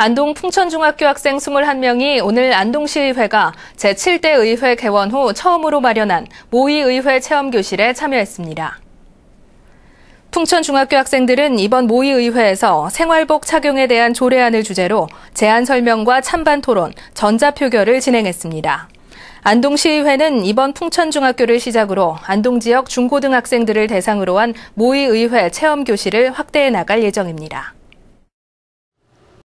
안동 풍천중학교 학생 21명이 오늘 안동시의회가 제7대 의회 개원 후 처음으로 마련한 모의의회 체험교실에 참여했습니다. 풍천중학교 학생들은 이번 모의의회에서 생활복 착용에 대한 조례안을 주제로 제안 설명과 찬반 토론, 전자표결을 진행했습니다. 안동시의회는 이번 풍천중학교를 시작으로 안동 지역 중고등학생들을 대상으로 한 모의의회 체험교실을 확대해 나갈 예정입니다.